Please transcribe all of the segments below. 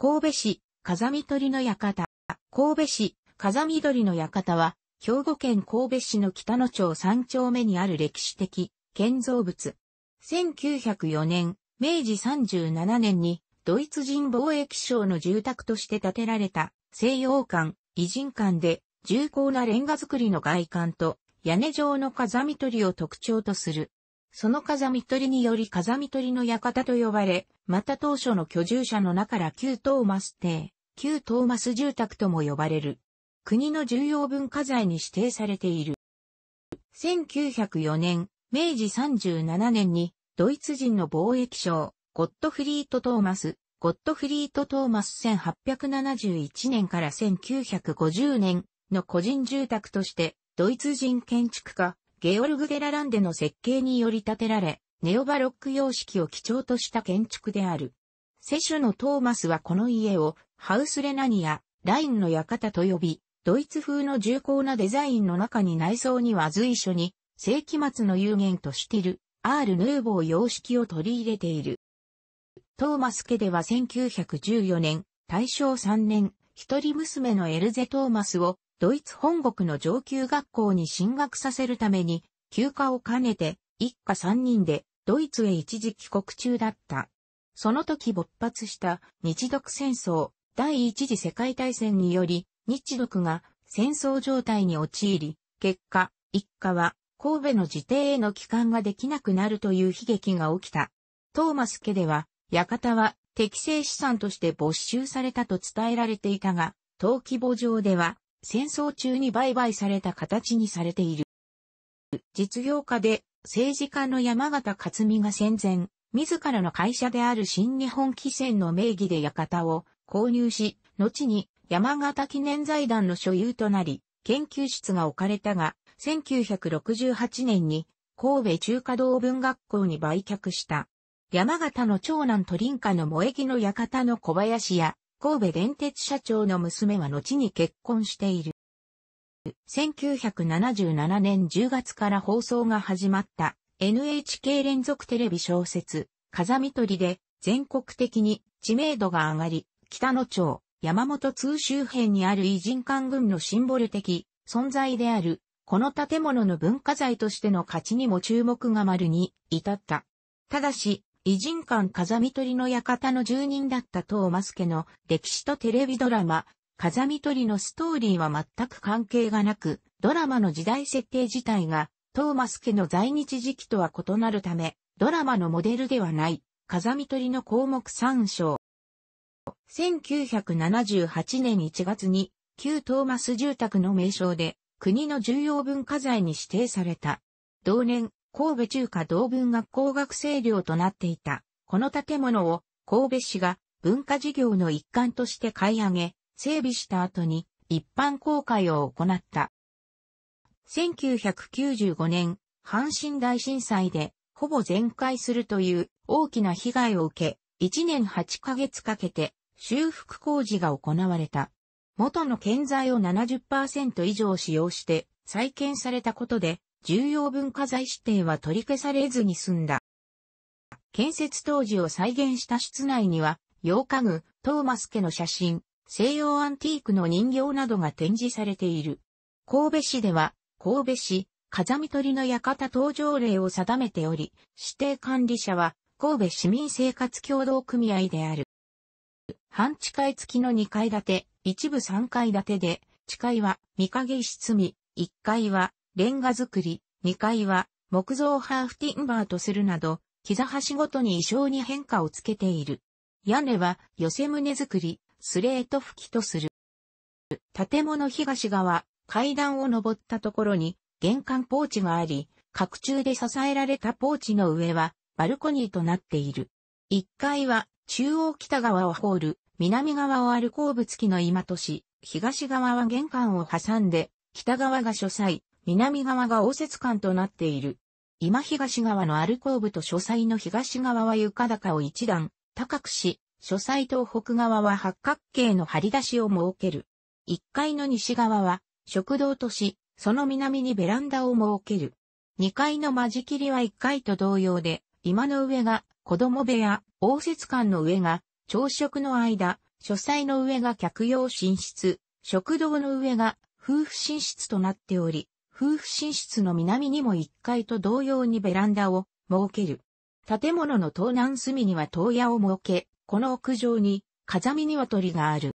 神戸市、風見鳥の館。神戸市、風見鳥の館は、兵庫県神戸市の北野町3丁目にある歴史的建造物。1904年、明治37年に、ドイツ人貿易商の住宅として建てられた西洋館、偉人館で、重厚なレンガ造りの外観と、屋根状の風見鳥を特徴とするその風見取りにより風見取りの館と呼ばれ、また当初の居住者の中から旧トーマス邸、旧トーマス住宅とも呼ばれる。国の重要文化財に指定されている。1904年、明治37年に、ドイツ人の貿易商、ゴットフリート・トーマス、ゴットフリート・トーマス1871年から1950年の個人住宅として、ドイツ人建築家、ゲオルグ・デラランデの設計により建てられ、ネオバロック様式を基調とした建築である。セシュのトーマスはこの家をハウスレナニア、ラインの館と呼び、ドイツ風の重厚なデザインの中に内装には随所に世紀末の有限としている、アール・ヌーボー様式を取り入れている。トーマス家では1914年、大正3年、一人娘のエルゼ・トーマスをドイツ本国の上級学校に進学させるために、休暇を兼ねて、一家三人で、ドイツへ一時帰国中だった。その時勃発した日独戦争第一次世界大戦により、日独が戦争状態に陥り、結果、一家は神戸の自邸への帰還ができなくなるという悲劇が起きた。トーマス家では、館は適正資産として没収されたと伝えられていたが、登記簿上では戦争中に売買された形にされている。実業家で政治家の山形克美が戦前、自らの会社である新日本汽船の名義で館を購入し、後に山形記念財団の所有となり、研究室が置かれたが、1968年に神戸中華道文学校に売却した。山形の長男と林家の萌木の館の小林や神戸電鉄社長の娘は後に結婚している。1977年10月から放送が始まった NHK 連続テレビ小説、風見取りで全国的に知名度が上がり、北野町、山本通周辺にある偉人館群のシンボル的存在である、この建物の文化財としての価値にも注目が丸に至った。ただし、偉人館風見鳥の館の住人だったトーマス家の歴史とテレビドラマ、風見鳥のストーリーは全く関係がなく、ドラマの時代設定自体が、トーマス家の在日時期とは異なるため、ドラマのモデルではない、風見鳥の項目参照。1978年1月に、旧トーマス住宅の名称で、国の重要文化財に指定された。同年、神戸中華同文学校学生寮となっていた。この建物を神戸市が文化事業の一環として買い上げ、整備した後に一般公開を行った。1995年、阪神大震災でほぼ全壊するという大きな被害を受け、1年8ヶ月かけて修復工事が行われた。元の建材を70%以上使用して再建されたことで重要文化財指定は取り消されずに済んだ。建設当時を再現した室内には、洋家具、トーマス家の写真、西洋アンティークの人形などが展示されている。神戸市では、神戸市、風見鳥の館登場例を定めており、指定管理者は、神戸市民生活協同組合である。半地下付きの2階建て、一部3階建てで、地階は、御影石積み、1階は、レンガ作り、2階は木造ハーフティンバーとするなど、膝端ごとに衣装に変化をつけている。屋根は寄せ棟作り、スレート吹きとする。建物東側、階段を登ったところに玄関ポーチがあり、角柱で支えられたポーチの上はバルコニーとなっている。1階は中央北側をホール、南側をアルコーブ付きの今都市、東側は玄関を挟んで、北側が書斎、南側が応接館となっている。今東側のアルコーブと書斎の東側は床高を一段高くし、書斎東北側は八角形の張り出しを設ける。1階の西側は食堂とし、その南にベランダを設ける。2階の間仕切りは1階と同様で、今の上が子供部屋、応接館の上が朝食の間、書斎の上が客用寝室、食堂の上が夫婦寝室となっており、夫婦寝室の南にも1階と同様にベランダを設ける。建物の東南隅には東屋を設け、この屋上に風見鶏がある。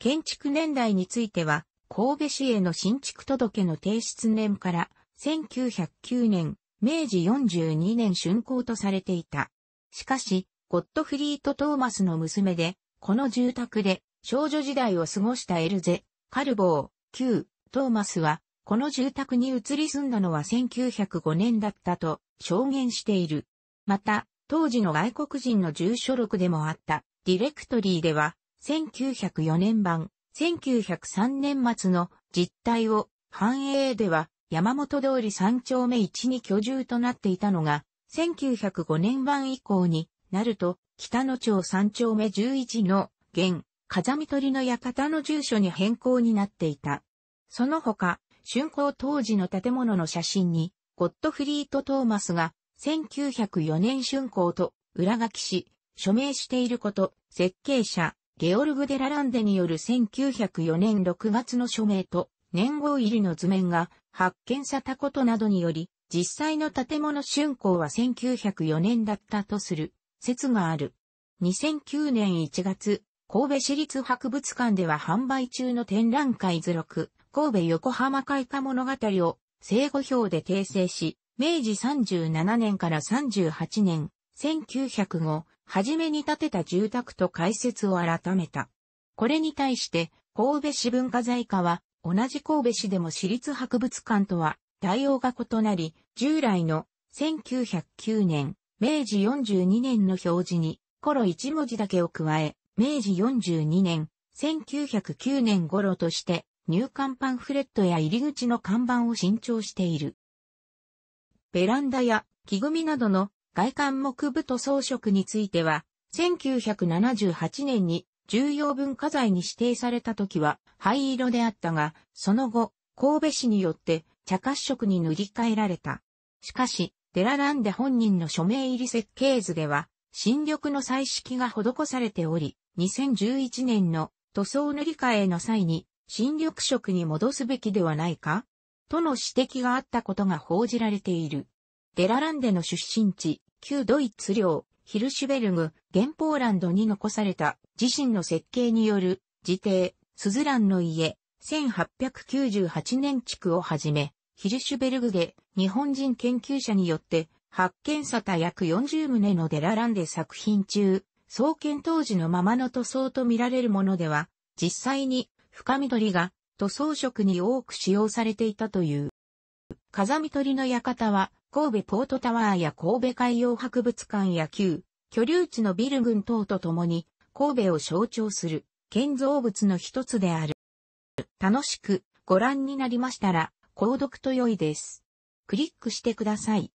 建築年代については、神戸市への新築届の提出年から1909年、明治42年竣工とされていた。しかし、ゴッドフリート・トーマスの娘で、この住宅で少女時代を過ごしたエルゼ、カルボー、旧トーマスはこの住宅に移り住んだのは1905年だったと証言している。また、当時の外国人の住所録でもあったディレクトリーでは、1904年版、1903年末の実態を繁栄では山本通り3丁目1に居住となっていたのが、1905年版以降になると、北野町3丁目11の現、風見鳥の館の住所に変更になっていた。その他、竣工当時の建物の写真に、ゴッドフリート・トーマスが、1904年竣工と裏書きし、署名していること、設計者、ゲオルグ・デラランデによる1904年6月の署名と、年号入りの図面が発見されたことなどにより、実際の建物竣工は1904年だったとする説がある。2009年1月、神戸市立博物館では販売中の展覧会図録、神戸横浜開花物語を正語表で訂正し、明治37年から38年、1905後、初めに建てた住宅と解説を改めた。これに対して、神戸市文化財課は、同じ神戸市でも私立博物館とは、対応が異なり、従来の1909年、明治42年の表示に、頃一文字だけを加え、明治42年、1909年頃として、入館パンフレットや入り口の看板を新調している。ベランダや木組みなどの外観木部と装飾については、1978年に重要文化財に指定された時は灰色であったが、その後、神戸市によって茶褐色に塗り替えられた。しかし、デラランデ本人の署名入り設計図では、新緑の彩色が施されており、2011年の塗装塗り替えの際に新緑色に戻すべきではないかとの指摘があったことが報じられている。デラランデの出身地、旧ドイツ領、ヒルシュベルグ、現ポーランドに残された自身の設計による、自邸、スズランの家、1898年地区をはじめ、ヒルシュベルグで日本人研究者によって発見された約40棟のデラランデ作品中、創建当時のままの塗装と見られるものでは、実際に深緑が塗装色に多く使用されていたという。風見鳥の館は、神戸ポートタワーや神戸海洋博物館や旧、居留地のビル群等とともに、神戸を象徴する建造物の一つである。楽しくご覧になりましたら、購読と良いです。クリックしてください。